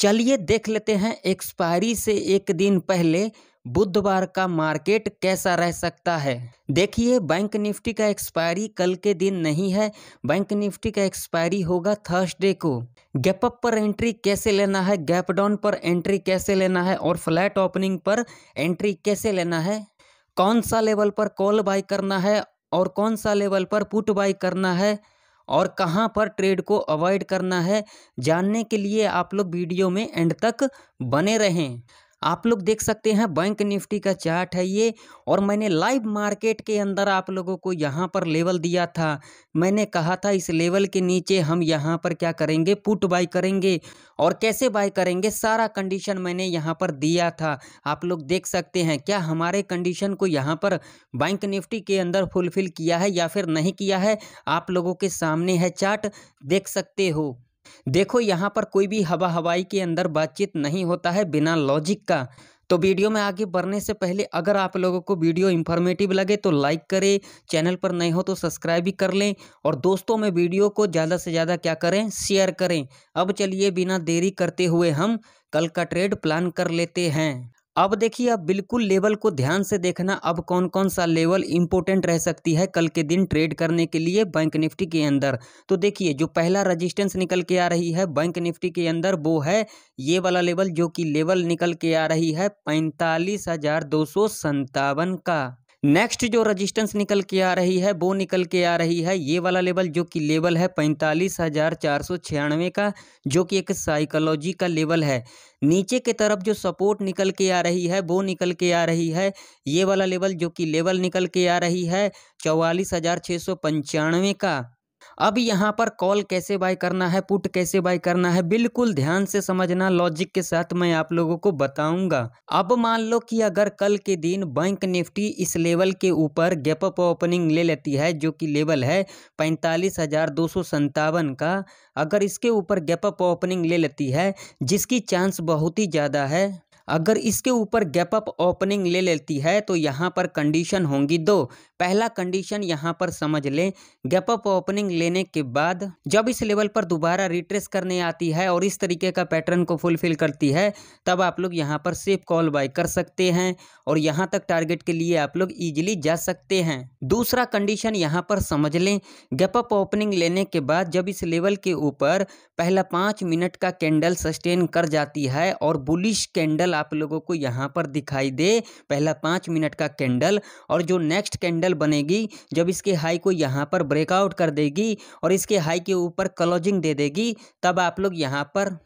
चलिए देख लेते हैं एक्सपायरी से एक दिन पहले बुधवार का मार्केट कैसा रह सकता है देखिए बैंक निफ्टी का एक्सपायरी कल के दिन नहीं है बैंक निफ्टी का एक्सपायरी होगा थर्सडे को गैप अप पर एंट्री कैसे लेना है गैप डाउन पर एंट्री कैसे लेना है और फ्लैट ओपनिंग पर एंट्री कैसे लेना है कौन सा लेवल पर कॉल बाय करना है और कौन सा लेवल पर पुट बाय करना है और कहाँ पर ट्रेड को अवॉइड करना है जानने के लिए आप लोग वीडियो में एंड तक बने रहें आप लोग देख सकते हैं बैंक निफ्टी का चार्ट है ये और मैंने लाइव मार्केट के अंदर आप लोगों को यहाँ पर लेवल दिया था मैंने कहा था इस लेवल के नीचे हम यहाँ पर क्या करेंगे पुट बाई करेंगे और कैसे बाई करेंगे सारा कंडीशन मैंने यहाँ पर दिया था आप लोग देख सकते हैं क्या हमारे कंडीशन को यहाँ पर बैंक निफ्टी के अंदर फुलफिल किया है या फिर नहीं किया है आप लोगों के सामने है चार्ट देख सकते हो देखो यहाँ पर कोई भी हवा हवाई के अंदर बातचीत नहीं होता है बिना लॉजिक का तो वीडियो में आगे बढ़ने से पहले अगर आप लोगों को वीडियो इन्फॉर्मेटिव लगे तो लाइक करें चैनल पर नए हो तो सब्सक्राइब भी कर लें और दोस्तों में वीडियो को ज़्यादा से ज़्यादा क्या करें शेयर करें अब चलिए बिना देरी करते हुए हम कल का ट्रेड प्लान कर लेते हैं अब देखिए अब बिल्कुल लेवल को ध्यान से देखना अब कौन कौन सा लेवल इम्पोर्टेंट रह सकती है कल के दिन ट्रेड करने के लिए बैंक निफ्टी के अंदर तो देखिए जो पहला रजिस्टेंस निकल के आ रही है बैंक निफ्टी के अंदर वो है ये वाला लेवल जो कि लेवल निकल के आ रही है पैंतालीस हजार दो सौ संतावन का नेक्स्ट जो रजिस्टेंस निकल के आ रही है वो निकल के आ रही है ये वाला लेवल जो कि लेवल है पैंतालीस हज़ार चार सौ छियानवे का जो कि एक साइकोलॉजी का लेवल है नीचे के तरफ जो सपोर्ट निकल के आ रही है वो निकल के आ रही है ये वाला लेवल जो कि लेवल निकल के आ रही है चौवालीस हज़ार छः सौ पंचानवे का अब यहाँ पर कॉल कैसे बाय करना है पुट कैसे बाय करना है बिल्कुल ध्यान से समझना लॉजिक के साथ मैं आप लोगों को बताऊंगा अब मान लो कि अगर कल के दिन बैंक निफ्टी इस लेवल के ऊपर गैप अप ओपनिंग ले लेती है जो कि लेवल है पैंतालीस हजार दो सौ संतावन का अगर इसके ऊपर गैप अप ओपनिंग ले लेती है जिसकी चांस बहुत ही ज़्यादा है अगर इसके ऊपर गैप अप ओपनिंग ले लेती है तो यहाँ पर कंडीशन होंगी दो पहला कंडीशन यहाँ पर समझ लें गैप अप ओपनिंग लेने के बाद जब इस लेवल पर दोबारा रिट्रेस करने आती है और इस तरीके का पैटर्न को फुलफिल करती है तब आप लोग यहाँ पर सेफ कॉल बाय कर सकते हैं और यहाँ तक टारगेट के लिए आप लोग ईजिली जा सकते हैं दूसरा कंडीशन यहाँ पर समझ लें गैप अप ओपनिंग लेने के बाद जब इस लेवल के ऊपर पहला पाँच मिनट का कैंडल सस्टेन कर जाती है और बुलिश कैंडल आप लोगों को यहाँ पर दिखाई दे पहला पाँच मिनट का कैंडल और जो नेक्स्ट कैंडल बनेगी जब इसके हाई को यहाँ पर ब्रेकआउट कर देगी और इसके हाई के ऊपर क्लोजिंग दे देगी तब आप लोग यहाँ पर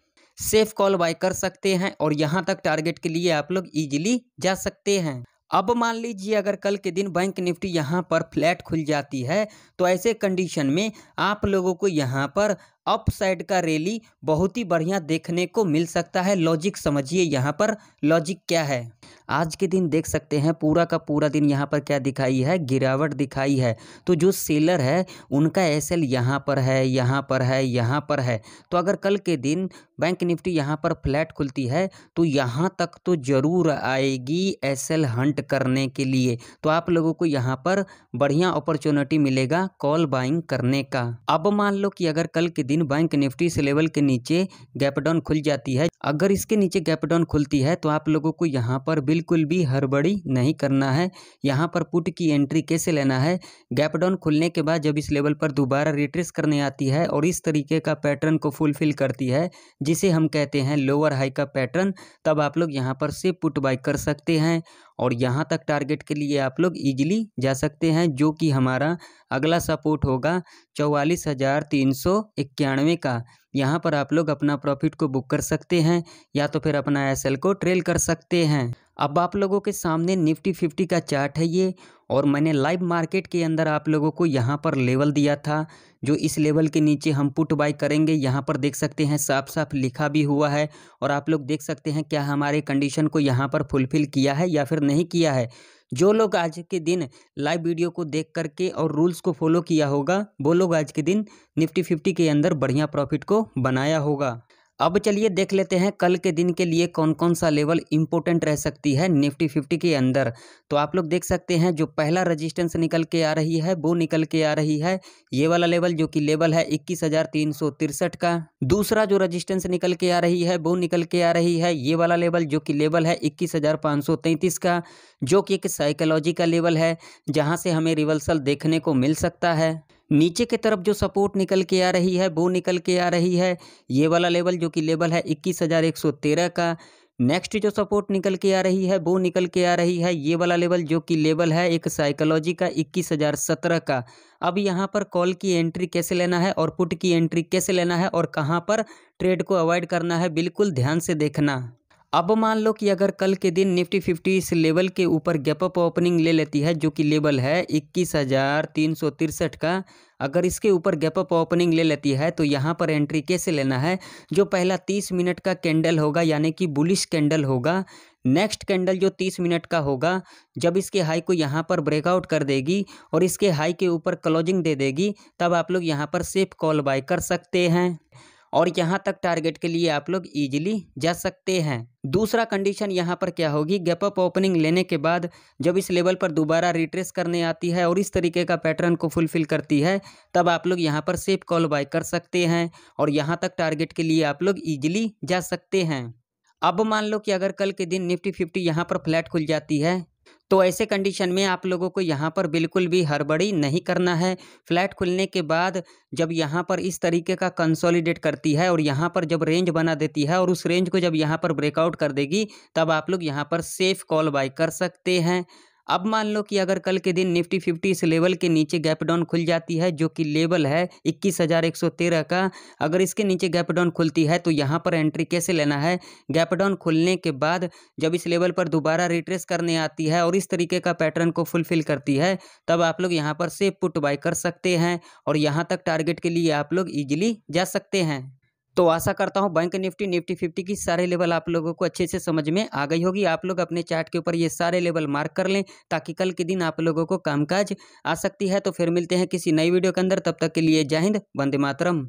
सेफ कॉल बाय कर सकते हैं और यहाँ तक टारगेट के लिए आप लोग ईजिली जा सकते हैं अब मान लीजिए अगर कल के दिन बैंक निफ्टी यहाँ पर फ्लैट खुल जाती है तो ऐसे कंडीशन में आप लोगों को यहाँ पर अप साइड का रैली बहुत ही बढ़िया देखने को मिल सकता है लॉजिक समझिए यहाँ पर लॉजिक क्या है आज के दिन देख सकते हैं पूरा का पूरा दिन यहाँ पर क्या दिखाई है गिरावट दिखाई है तो जो सेलर है उनका एस एल यहाँ पर है यहाँ पर है यहाँ पर है तो अगर कल के दिन बैंक निफ्टी यहाँ पर फ्लैट खुलती है तो यहाँ तक तो ज़रूर आएगी एस एल हंट करने के लिए तो आप लोगों को यहाँ पर बढ़िया अपॉर्चुनिटी मिलेगा कॉल बाइंग करने का अब मान लो कि अगर कल के दिन बैंक निफ्टी इस लेवल के नीचे गैप डाउन खुल जाती है अगर इसके नीचे गैप डाउन खुलती है तो आप लोगों को यहाँ पर बिल्कुल भी हड़बड़ी नहीं करना है यहाँ पर पुट की एंट्री कैसे लेना है गैप डाउन खुलने के बाद जब इस लेवल पर दोबारा रिट्रेस करने आती है और इस तरीके का पैटर्न को फुलफिल करती है जिसे हम कहते हैं लोअर हाई का पैटर्न तब आप लोग यहाँ पर से पुट बाई कर सकते हैं और यहाँ तक टारगेट के लिए आप लोग ईजिली जा सकते हैं जो कि हमारा अगला सपोर्ट होगा चौवालीस हज़ार तीन सौ इक्यावन इक्यानवे का यहाँ पर आप लोग अपना प्रॉफिट को बुक कर सकते हैं या तो फिर अपना एस को ट्रेल कर सकते हैं अब आप लोगों के सामने निफ्टी फिफ्टी का चार्ट है ये और मैंने लाइव मार्केट के अंदर आप लोगों को यहाँ पर लेवल दिया था जो इस लेवल के नीचे हम पुट बाई करेंगे यहाँ पर देख सकते हैं साफ साफ लिखा भी हुआ है और आप लोग देख सकते हैं क्या हमारे कंडीशन को यहाँ पर फुलफिल किया है या फिर नहीं किया है जो लोग आज के दिन लाइव वीडियो को देख करके और रूल्स को फॉलो किया होगा वो लोग आज के दिन निफ्टी फिफ्टी के अंदर बढ़िया प्रॉफिट को बनाया होगा अब चलिए देख लेते हैं कल के दिन के लिए कौन कौन सा लेवल इम्पोर्टेंट रह सकती है निफ्टी फिफ्टी के अंदर तो आप लोग देख सकते हैं जो पहला रेजिस्टेंस निकल के आ रही है वो निकल के आ रही है ये वाला लेवल जो कि लेवल है इक्कीस हजार तीन सौ तिरसठ का दूसरा जो रजिस्टेंस निकल के आ रही है वो निकल के आ रही है ये वाला लेवल जो कि लेवल है इक्कीस हजार पाँच सौ तैंतीस का जो कि एक साइकोलॉजी का लेवल है जहाँ से हमें रिवर्सल देखने को मिल सकता है नीचे की तरफ जो सपोर्ट निकल के आ रही है वो निकल के आ रही है ये वाला लेवल जो कि लेवल है इक्कीस हज़ार एक सौ तेरह का नेक्स्ट जो सपोर्ट निकल के आ रही है वो निकल के आ रही है ये वाला लेवल जो कि लेवल है एक साइकोलॉजी का इक्कीस हज़ार सत्रह का अब यहाँ पर कॉल की एंट्री कैसे लेना है और पुट की एंट्री कैसे लेना है और कहाँ पर ट्रेड को अवॉइड करना है बिल्कुल ध्यान से देखना अब मान लो कि अगर कल के दिन निफ्टी फिफ्टी इस लेवल के ऊपर गैप अप ओपनिंग ले लेती है जो कि लेवल है इक्कीस हज़ार तीन सौ तिरसठ का अगर इसके ऊपर गैप अप ओपनिंग ले लेती है तो यहाँ पर एंट्री कैसे लेना है जो पहला तीस मिनट का कैंडल होगा यानी कि बुलिश कैंडल होगा नेक्स्ट कैंडल जो तीस मिनट का होगा जब इसके हाई को यहाँ पर ब्रेकआउट कर देगी और इसके हाई के ऊपर क्लोजिंग दे देगी तब आप लोग यहाँ पर सेफ कॉल बाय कर सकते हैं और यहाँ तक टारगेट के लिए आप लोग ईजिली जा सकते हैं दूसरा कंडीशन यहाँ पर क्या होगी गैप अप ओपनिंग लेने के बाद जब इस लेवल पर दोबारा रिट्रेस करने आती है और इस तरीके का पैटर्न को फुलफिल करती है तब आप लोग यहाँ पर सेफ कॉल बाय कर सकते हैं और यहाँ तक टारगेट के लिए आप लोग ईजिली जा सकते हैं अब मान लो कि अगर कल के दिन निफ्टी फिफ्टी यहाँ पर फ्लैट खुल जाती है तो ऐसे कंडीशन में आप लोगों को यहाँ पर बिल्कुल भी हड़बड़ी नहीं करना है फ्लैट खुलने के बाद जब यहाँ पर इस तरीके का कंसोलिडेट करती है और यहाँ पर जब रेंज बना देती है और उस रेंज को जब यहाँ पर ब्रेकआउट कर देगी तब आप लोग यहाँ पर सेफ़ कॉल बाई कर सकते हैं अब मान लो कि अगर कल के दिन निफ्टी फिफ्टी इस लेवल के नीचे गैप डाउन खुल जाती है जो कि लेवल है इक्कीस हज़ार एक सौ तेरह का अगर इसके नीचे गैप डाउन खुलती है तो यहाँ पर एंट्री कैसे लेना है गैप डाउन खुलने के बाद जब इस लेवल पर दोबारा रिट्रेस करने आती है और इस तरीके का पैटर्न को फुलफिल करती है तब आप लोग यहाँ पर सेफ पुट बाई कर सकते हैं और यहाँ तक टारगेट के लिए आप लोग ईजिली जा सकते हैं तो आशा करता हूँ बैंक निफ्टी निफ्टी फिफ्टी की सारे लेवल आप लोगों को अच्छे से समझ में आ गई होगी आप लोग अपने चार्ट के ऊपर ये सारे लेवल मार्क कर लें ताकि कल के दिन आप लोगों को कामकाज आ सकती है तो फिर मिलते हैं किसी नई वीडियो के अंदर तब तक के लिए जय हिंद वंदे मातरम